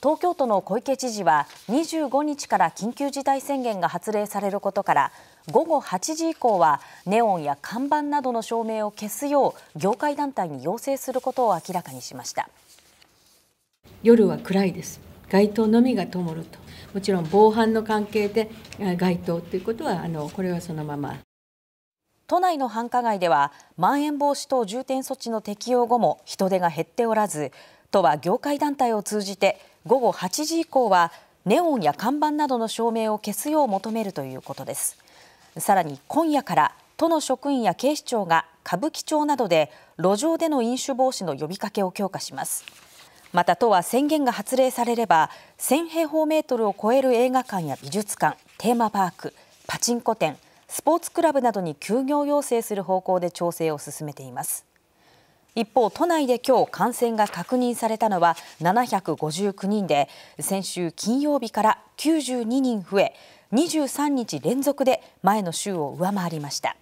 東京都の小池知事は25日から緊急事態宣言が発令されることから午後8時以降はネオンや看板などの照明を消すよう業界団体に要請することを明らかにしました夜は暗いです街灯のみが灯るともちろん防犯の関係で街灯ということはあのこれはそのまま都内の繁華街ではまん延防止等重点措置の適用後も人手が減っておらず都は業界団体を通じて午後8時以降はネオンや看板などの照明を消すよう求めるということですさらに今夜から都の職員や警視庁が歌舞伎町などで路上での飲酒防止の呼びかけを強化しますまた都は宣言が発令されれば1000平方メートルを超える映画館や美術館テーマパークパチンコ店スポーツクラブなどに休業要請する方向で調整を進めています一方、都内で今日感染が確認されたのは759人で先週金曜日から92人増え23日連続で前の週を上回りました。